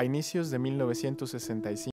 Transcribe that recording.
A inicios de 1965,